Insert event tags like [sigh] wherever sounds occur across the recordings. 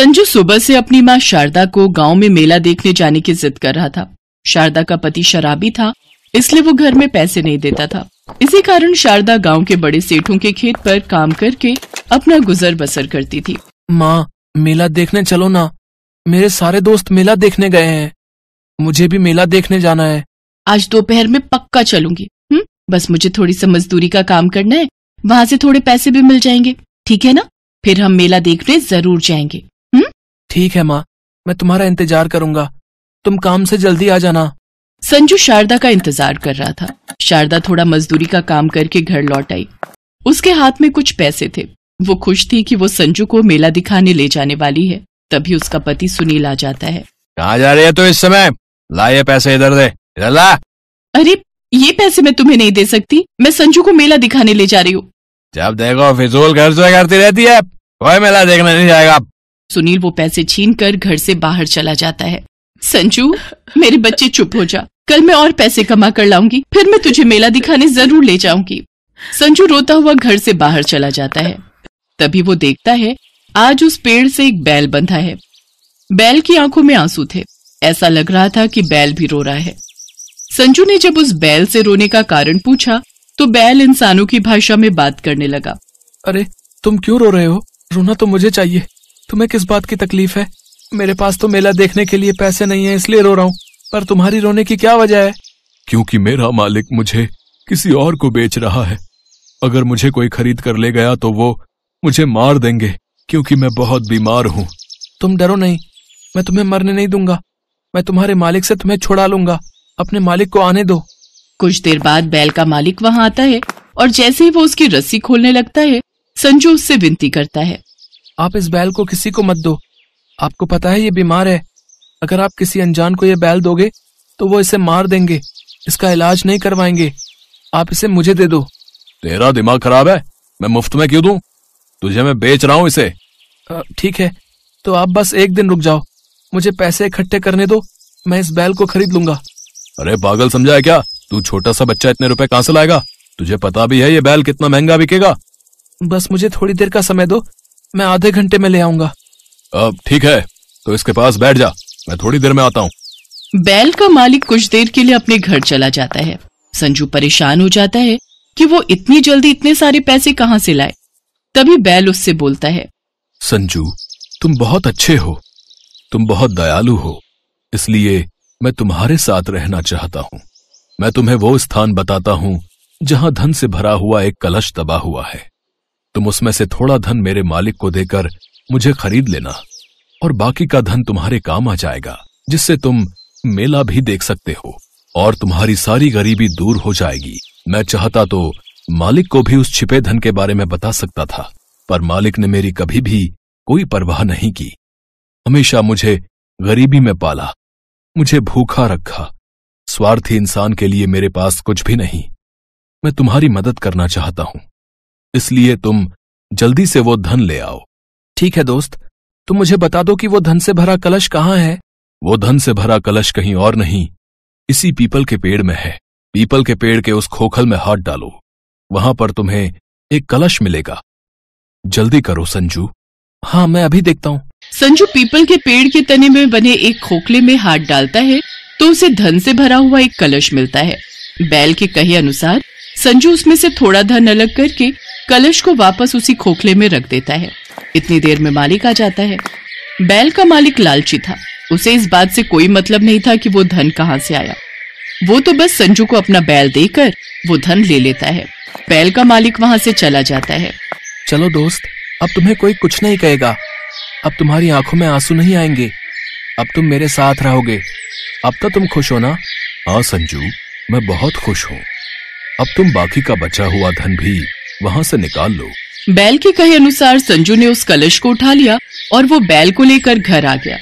संजू सुबह से अपनी माँ शारदा को गांव में मेला देखने जाने की जिद कर रहा था शारदा का पति शराबी था इसलिए वो घर में पैसे नहीं देता था इसी कारण शारदा गांव के बड़े सेठों के खेत पर काम करके अपना गुजर बसर करती थी माँ मेला देखने चलो ना मेरे सारे दोस्त मेला देखने गए हैं मुझे भी मेला देखने जाना है आज दोपहर में पक्का चलूंगी हुँ? हम्म, बस मुझे थोड़ी सा मजदूरी का काम करना है वहाँ से थोड़े पैसे भी मिल जाएंगे ठीक है ना फिर हम मेला देखने जरूर जाएंगे ठीक है माँ मैं तुम्हारा इंतजार करूंगा तुम काम से जल्दी आ जाना संजू शारदा का इंतजार कर रहा था शारदा थोड़ा मजदूरी का काम करके घर लौट आई उसके हाथ में कुछ पैसे थे वो खुश थी कि वो संजू को मेला दिखाने ले जाने वाली है तभी उसका पति सुनील आ जाता है कहाँ जा रही है तू तो इस समय ला ये पैसे इधर दे इधर ला अरे ये पैसे मैं तुम्हें नहीं दे सकती मैं संजू को मेला दिखाने ले जा रही हूँ जब देखो फिजूल से करती रहती है कोई मेला देखने नहीं जाएगा सुनील वो पैसे छीन कर घर से बाहर चला जाता है संजू मेरे बच्चे चुप हो जा कल मैं और पैसे कमा कर लाऊंगी फिर मैं तुझे मेला दिखाने जरूर ले जाऊंगी संजू रोता हुआ घर से बाहर चला जाता है तभी वो देखता है आज उस पेड़ से एक बैल बंधा है बैल की आंखों में आंसू थे ऐसा लग रहा था कि बैल भी रो रहा है संजू ने जब उस बैल से रोने का कारण पूछा तो बैल इंसानों की भाषा में बात करने लगा अरे तुम क्यों रो रहे हो रोना तो मुझे चाहिए तुम्हें किस बात की तकलीफ है मेरे पास तो मेला देखने के लिए पैसे नहीं है इसलिए रो रहा हूँ पर तुम्हारी रोने की क्या वजह है क्योंकि मेरा मालिक मुझे किसी और को बेच रहा है अगर मुझे कोई खरीद कर ले गया तो वो मुझे मार देंगे क्योंकि मैं बहुत बीमार हूँ तुम डरो नहीं मैं तुम्हें मरने नहीं दूंगा मैं तुम्हारे मालिक से तुम्हें छुड़ा लूंगा अपने मालिक को आने दो कुछ देर बाद बैल का मालिक वहाँ आता है और जैसे ही वो उसकी रस्सी खोलने लगता है संजू उससे विनती करता है आप इस बैल को किसी को मत दो आपको पता है ये बीमार है अगर आप किसी अनजान को ये बैल दोगे तो वो इसे मार देंगे इसका इलाज नहीं करवाएंगे आप इसे मुझे दे दो तेरा दिमाग खराब है मैं मुफ्त में क्यों दू तुझे मैं बेच रहा हूँ इसे ठीक है तो आप बस एक दिन रुक जाओ मुझे पैसे इकट्ठे करने दो मैं इस बैल को खरीद लूंगा अरे पागल समझा है क्या तू छोटा सा बच्चा इतने रुपए कहाँ से लाएगा तुझे पता भी है ये बैल कितना महंगा बिकेगा बस मुझे थोड़ी देर का समय दो मैं आधे घंटे में ले आऊंगा अब ठीक है तो इसके पास बैठ जा मैं थोड़ी देर में आता हूँ बैल का मालिक कुछ देर के लिए अपने घर चला जाता है संजू परेशान हो जाता है कि वो इतनी जल्दी इतने सारे पैसे कहाँ से लाए तभी बैल उससे बोलता है संजू तुम बहुत अच्छे हो तुम बहुत दयालु हो इसलिए मैं तुम्हारे साथ रहना चाहता हूँ मैं तुम्हें वो स्थान बताता हूँ जहाँ धन से भरा हुआ एक कलश दबा हुआ है तुम उसमें से थोड़ा धन मेरे मालिक को देकर मुझे खरीद लेना और बाकी का धन तुम्हारे काम आ जाएगा जिससे तुम मेला भी देख सकते हो और तुम्हारी सारी गरीबी दूर हो जाएगी मैं चाहता तो मालिक को भी उस छिपे धन के बारे में बता सकता था पर मालिक ने मेरी कभी भी कोई परवाह नहीं की हमेशा मुझे गरीबी में पाला मुझे भूखा रखा स्वार्थी इंसान के लिए मेरे पास कुछ भी नहीं मैं तुम्हारी मदद करना चाहता हूं इसलिए तुम जल्दी से वो धन ले आओ ठीक है दोस्त तुम मुझे बता दो कि वो धन से भरा कलश कहाँ है वो धन से भरा कलश कहीं और नहीं इसी पीपल के पेड़ में है पीपल के पेड़ के उस खोखल में हाथ डालो वहां पर तुम्हें एक कलश मिलेगा जल्दी करो संजू हाँ मैं अभी देखता हूँ संजू पीपल के पेड़ के तने में बने एक खोखले में हाथ डालता है तो उसे धन से भरा हुआ एक कलश मिलता है बैल के कहे अनुसार संजू उसमें से थोड़ा धन अलग करके कलश को वापस उसी खोखले में रख देता है इतनी देर में मालिक आ जाता है बैल का मालिक लालची था उसे इस बात से कोई मतलब नहीं था कि वो धन कहाँ से आया वो तो बस संजू को अपना बैल देकर वो धन ले लेता है बैल का मालिक वहाँ से चला जाता है चलो दोस्त अब तुम्हें कोई कुछ नहीं कहेगा अब तुम्हारी आंखों में आंसू नहीं आएंगे अब तुम मेरे साथ रहोगे अब तो तुम खुश हो ना हाँ संजू मैं बहुत खुश हूँ अब तुम बाकी का बचा हुआ धन भी वहाँ से निकाल लो बैल के कहे अनुसार संजू ने उस कलश को उठा लिया और वो बैल को लेकर घर आ गया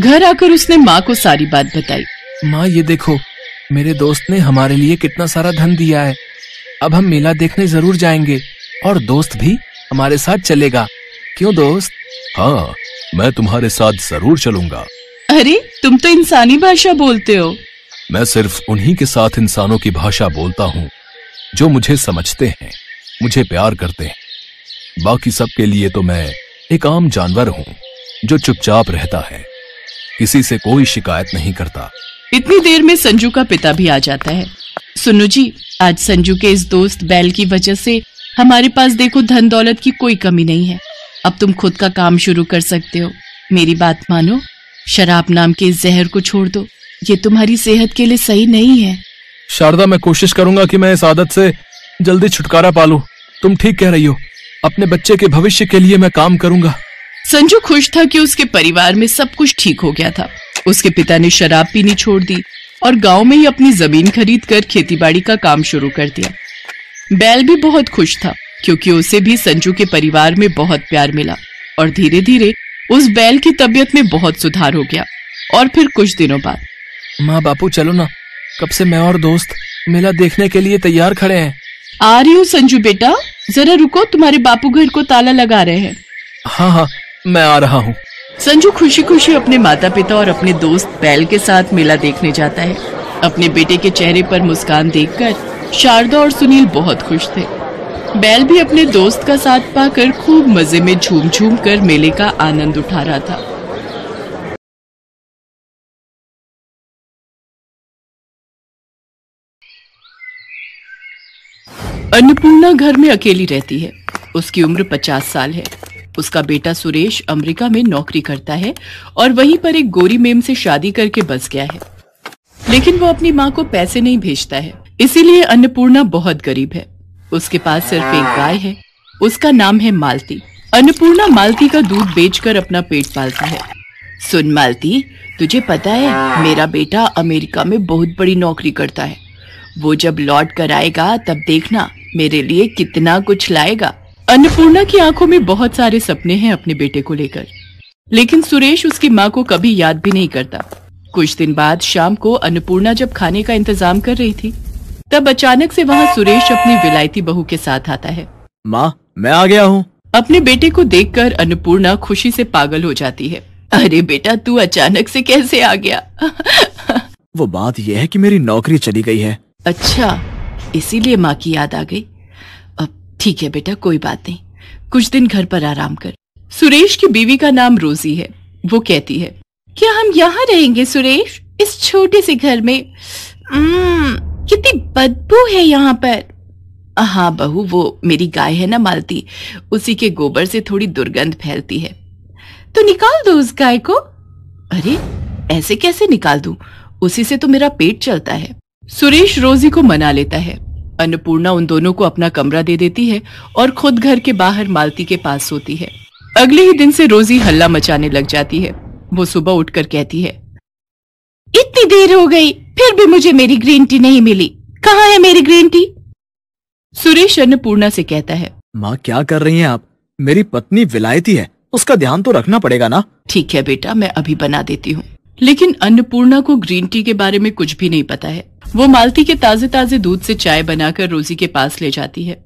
घर आकर उसने माँ को सारी बात बताई माँ ये देखो मेरे दोस्त ने हमारे लिए कितना सारा धन दिया है अब हम मेला देखने जरूर जाएंगे और दोस्त भी हमारे साथ चलेगा क्यों दोस्त हाँ मैं तुम्हारे साथ जरूर चलूंगा अरे तुम तो इंसानी भाषा बोलते हो मैं सिर्फ उन्हीं के साथ इंसानों की भाषा बोलता हूँ जो मुझे समझते हैं मुझे प्यार करते हैं बाकी सबके लिए तो मैं एक आम जानवर हूँ जो चुपचाप रहता है किसी से कोई शिकायत नहीं करता इतनी देर में संजू का पिता भी आ जाता है सुनू जी आज संजू के इस दोस्त बैल की वजह से हमारे पास देखो धन दौलत की कोई कमी नहीं है अब तुम खुद का काम शुरू कर सकते हो मेरी बात मानो शराब नाम के जहर को छोड़ दो ये तुम्हारी सेहत के लिए सही नहीं है शारदा मैं कोशिश करूंगा कि मैं इस आदत से जल्दी छुटकारा पालो तुम ठीक कह रही हो अपने बच्चे के भविष्य के लिए मैं काम करूंगा संजू खुश था कि उसके परिवार में सब कुछ ठीक हो गया था उसके पिता ने शराब पीनी छोड़ दी और गांव में ही अपनी जमीन खरीद कर बाड़ी का काम शुरू कर दिया बैल भी बहुत खुश था क्योंकि उसे भी संजू के परिवार में बहुत प्यार मिला और धीरे धीरे उस बैल की तबीयत में बहुत सुधार हो गया और फिर कुछ दिनों बाद माँ बापू चलो ना कब से मैं और दोस्त मेला देखने के लिए तैयार खड़े हैं आ रही हूँ संजू बेटा जरा रुको तुम्हारे बापू घर को ताला लगा रहे हैं हाँ हाँ मैं आ रहा हूँ संजू खुशी खुशी अपने माता पिता और अपने दोस्त बैल के साथ मेला देखने जाता है अपने बेटे के चेहरे पर मुस्कान देखकर शारदा और सुनील बहुत खुश थे बैल भी अपने दोस्त का साथ पाकर खूब मजे में झूम झूम कर मेले का आनंद उठा रहा था अन्नपूर्णा घर में अकेली रहती है उसकी उम्र पचास साल है उसका बेटा सुरेश अमेरिका में नौकरी करता है और वहीं पर एक गोरी मेम से शादी करके बस गया है लेकिन वो अपनी माँ को पैसे नहीं भेजता है इसीलिए अन्नपूर्णा बहुत गरीब है उसके पास सिर्फ एक गाय है उसका नाम है मालती अन्नपूर्णा मालती का दूध बेचकर अपना पेट पालता है सुन मालती तुझे पता है मेरा बेटा अमेरिका में बहुत बड़ी नौकरी करता है वो जब लौट कर आएगा तब देखना मेरे लिए कितना कुछ लाएगा अन्नपूर्णा की आंखों में बहुत सारे सपने हैं अपने बेटे को लेकर लेकिन सुरेश उसकी माँ को कभी याद भी नहीं करता कुछ दिन बाद शाम को अन्नपूर्णा जब खाने का इंतजाम कर रही थी तब अचानक से वहाँ सुरेश अपनी विलायती बहू के साथ आता है माँ मैं आ गया हूँ अपने बेटे को कर अन्नपूर्णा खुशी से पागल हो जाती है अरे बेटा तू अचानक से कैसे आ गया [laughs] वो बात यह है कि मेरी नौकरी चली गई है अच्छा इसीलिए माँ की याद आ गई अब ठीक है बेटा कोई बात नहीं कुछ दिन घर पर आराम कर सुरेश की बीवी का नाम रोजी है वो कहती है क्या हम यहाँ रहेंगे सुरेश इस छोटे से घर में हम्म, कितनी बदबू है यहाँ पर हाँ बहू वो मेरी गाय है ना मालती उसी के गोबर से थोड़ी दुर्गंध फैलती है तो निकाल दो उस गाय को अरे ऐसे कैसे निकाल दू उसी से तो मेरा पेट चलता है सुरेश रोजी को मना लेता है अन्नपूर्णा उन दोनों को अपना कमरा दे देती है और खुद घर के बाहर मालती के पास सोती है अगले ही दिन से रोजी हल्ला मचाने लग जाती है वो सुबह उठकर कहती है इतनी देर हो गई फिर भी मुझे मेरी ग्रीन टी नहीं मिली कहाँ है मेरी ग्रीन टी सुरेश अन्नपूर्णा से कहता है माँ क्या कर रही हैं आप मेरी पत्नी विलायती है उसका ध्यान तो रखना पड़ेगा ना ठीक है बेटा मैं अभी बना देती हूँ लेकिन अन्नपूर्णा को ग्रीन टी के बारे में कुछ भी नहीं पता है वो मालती के ताजे ताजे दूध से चाय बनाकर रोजी के पास ले जाती है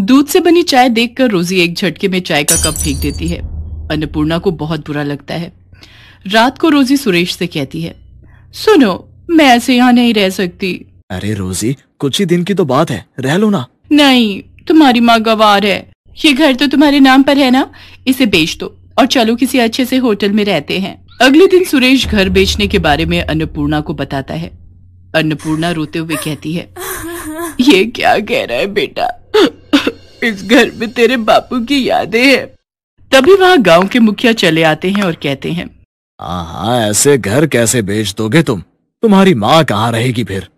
दूध से बनी चाय देखकर रोजी एक झटके में चाय का कप फेंक देती है अन्नपूर्णा को बहुत बुरा लगता है रात को रोजी सुरेश से कहती है सुनो मैं ऐसे यहाँ नहीं रह सकती अरे रोजी कुछ ही दिन की तो बात है रह लो ना नहीं तुम्हारी माँ गवार है ये घर तो तुम्हारे नाम पर है ना इसे बेच दो और चलो किसी अच्छे से होटल में रहते हैं अगले दिन सुरेश घर बेचने के बारे में अन्नपूर्णा को बताता है अन्नपूर्णा रोते हुए कहती है ये क्या कह रहा है बेटा इस घर में तेरे बापू की यादें हैं तभी वहाँ गांव के मुखिया चले आते हैं और कहते हैं हाँ ऐसे घर कैसे बेच दोगे तुम तुम्हारी माँ कहाँ रहेगी फिर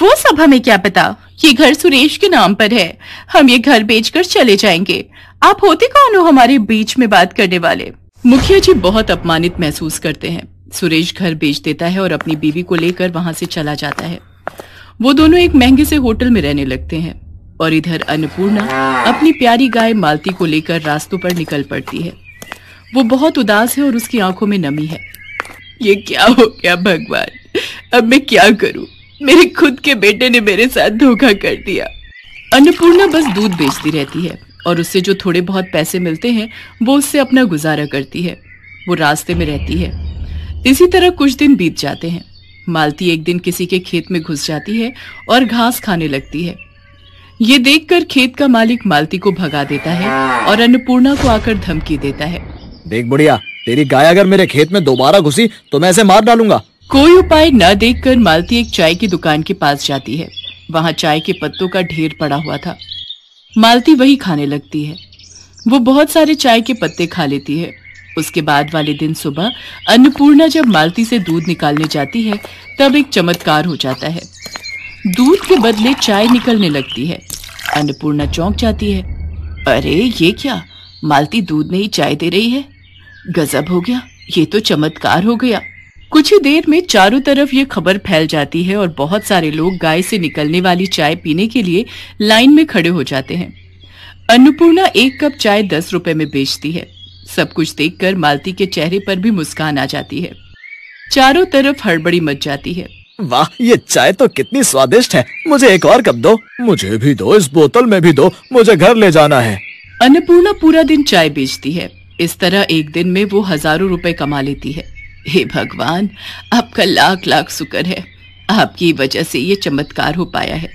वो सब हमें क्या पता ये घर सुरेश के नाम पर है हम ये घर बेचकर चले जाएंगे आप होते कौन हो हमारे बीच में बात करने वाले मुखिया जी बहुत अपमानित महसूस करते हैं सुरेश घर बेच देता है और अपनी बीवी को लेकर वहां से चला जाता है वो दोनों एक महंगे से होटल में रहने लगते हैं और इधर अन्नपूर्णा अपनी प्यारी गाय मालती को लेकर रास्तों पर निकल पड़ती है वो बहुत उदास है और उसकी आंखों में नमी है ये क्या हो गया भगवान अब मैं क्या करूं मेरे खुद के बेटे ने मेरे साथ धोखा कर दिया अन्नपूर्णा बस दूध बेचती रहती है और उससे जो थोड़े बहुत पैसे मिलते हैं वो उससे अपना गुजारा करती है वो रास्ते में रहती है इसी तरह कुछ दिन बीत जाते हैं मालती एक दिन किसी के खेत में घुस जाती है और घास खाने लगती है ये देखकर खेत का मालिक मालती को भगा देता है और अन्नपूर्णा को आकर धमकी देता है देख बुढ़िया तेरी गाय अगर मेरे खेत में दोबारा घुसी तो मैं इसे मार डालूंगा कोई उपाय न देखकर मालती एक चाय की दुकान के पास जाती है वहाँ चाय के पत्तों का ढेर पड़ा हुआ था मालती वही खाने लगती है वो बहुत सारे चाय के पत्ते खा लेती है उसके बाद वाले दिन सुबह अन्नपूर्णा जब मालती से दूध निकालने जाती है तब एक चमत्कार हो जाता है दूध के बदले चाय निकलने लगती है अन्नपूर्णा चौंक जाती है अरे ये क्या मालती दूध में ही चाय दे रही है गजब हो गया ये तो चमत्कार हो गया कुछ ही देर में चारों तरफ ये खबर फैल जाती है और बहुत सारे लोग गाय से निकलने वाली चाय पीने के लिए लाइन में खड़े हो जाते हैं अन्नपूर्णा एक कप चाय दस रुपए में बेचती है सब कुछ देखकर मालती के चेहरे पर भी मुस्कान आ जाती है चारों तरफ हड़बड़ी मच जाती है वाह ये चाय तो कितनी स्वादिष्ट है मुझे एक और कप दो मुझे भी दो इस बोतल में भी दो मुझे घर ले जाना है अन्नपूर्णा पूरा दिन चाय बेचती है इस तरह एक दिन में वो हजारों रुपए कमा लेती है हे भगवान आपका लाख लाख शुक्र है आपकी वजह से ये चमत्कार हो पाया है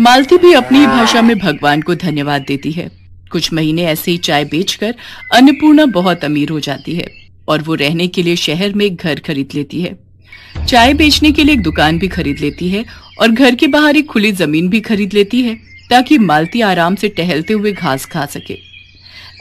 मालती भी अपनी भाषा में भगवान को धन्यवाद देती है कुछ महीने ऐसे ही चाय बेचकर अन्नपूर्णा बहुत अमीर हो जाती है और वो रहने के लिए शहर में एक घर खरीद लेती है चाय बेचने के लिए एक दुकान भी खरीद लेती है और घर के बाहर एक खुली जमीन भी खरीद लेती है ताकि मालती आराम से टहलते हुए घास खा सके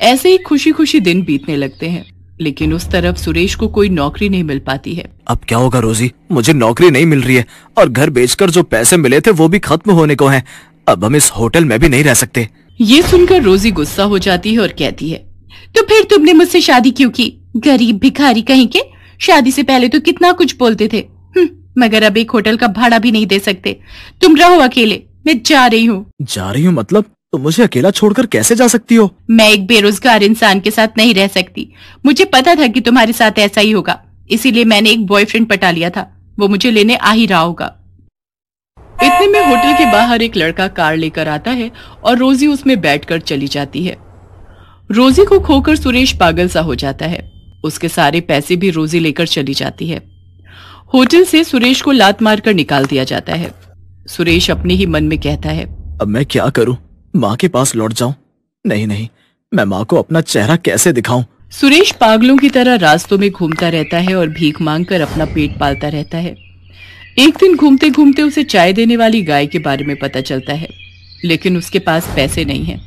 ऐसे ही खुशी खुशी दिन बीतने लगते हैं लेकिन उस तरफ सुरेश को कोई नौकरी नहीं मिल पाती है अब क्या होगा रोजी मुझे नौकरी नहीं मिल रही है और घर बेचकर जो पैसे मिले थे वो भी खत्म होने को हैं। अब हम इस होटल में भी नहीं रह सकते ये सुनकर रोजी गुस्सा हो जाती है और कहती है तो फिर तुमने मुझसे शादी क्यों की गरीब भिखारी कहीं के शादी से पहले तो कितना कुछ बोलते थे हम्म, मगर अब एक होटल का भाड़ा भी नहीं दे सकते तुम रहो अकेले मैं जा रही हूँ जा रही हूँ मतलब तो मुझे अकेला छोड़कर कैसे जा सकती हो मैं एक बेरोजगार इंसान के साथ नहीं रह सकती मुझे पता था कि तुम्हारे साथ ऐसा ही होगा इसीलिए मैंने एक बॉयफ्रेंड पटा लिया था वो मुझे लेने आ ही रहा होगा इतने में होटल के बाहर एक लड़का कार लेकर आता है और रोजी उसमें बैठकर चली जाती है रोजी को खोकर सुरेश पागल सा हो जाता है उसके सारे पैसे भी रोजी लेकर चली जाती है होटल से सुरेश को लात मारकर निकाल दिया जाता है सुरेश अपने ही मन में कहता है अब मैं क्या करूं? माँ के पास लौट जाऊं? नहीं नहीं मैं माँ को अपना चेहरा कैसे दिखाऊं? सुरेश पागलों की तरह रास्तों में घूमता रहता है और भीख मांगकर अपना पेट पालता रहता है एक दिन घूमते घूमते उसे चाय देने वाली गाय के बारे में पता चलता है लेकिन उसके पास पैसे नहीं है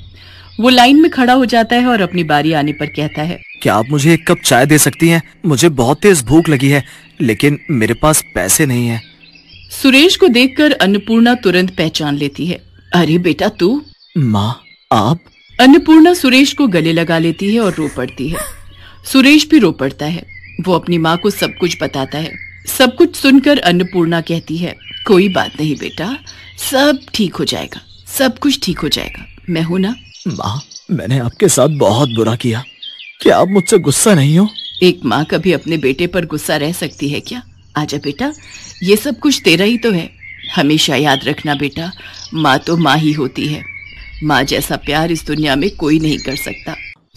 वो लाइन में खड़ा हो जाता है और अपनी बारी आने पर कहता है क्या आप मुझे एक कप चाय दे सकती हैं? मुझे बहुत तेज भूख लगी है लेकिन मेरे पास पैसे नहीं है सुरेश को देखकर अन्नपूर्णा तुरंत पहचान लेती है अरे बेटा तू माँ आप अन्नपूर्णा सुरेश को गले लगा लेती है और रो पड़ती है सुरेश भी रो पड़ता है वो अपनी माँ को सब कुछ बताता है सब कुछ सुनकर अन्नपूर्णा कहती है कोई बात नहीं बेटा सब ठीक हो जाएगा सब कुछ ठीक हो जाएगा मैं हूँ ना माँ मैंने आपके साथ बहुत बुरा किया क्या आप मुझसे गुस्सा नहीं हो एक माँ कभी अपने बेटे पर गुस्सा रह सकती है क्या आजा बेटा ये सब कुछ तेरा ही तो है हमेशा याद रखना बेटा माँ तो माँ ही होती है माँ जैसा प्यार इस दुनिया में कोई नहीं कर सकता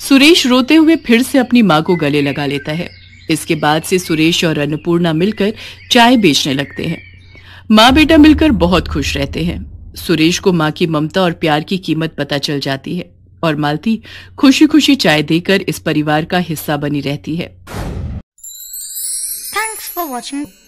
सुरेश रोते हुए फिर से अपनी माँ को गले लगा लेता है इसके बाद से सुरेश और अन्नपूर्णा मिलकर चाय बेचने लगते हैं माँ बेटा मिलकर बहुत खुश रहते हैं सुरेश को माँ की ममता और प्यार की कीमत पता चल जाती है और मालती खुशी खुशी चाय देकर इस परिवार का हिस्सा बनी रहती है थैंक्स फॉर वॉचिंग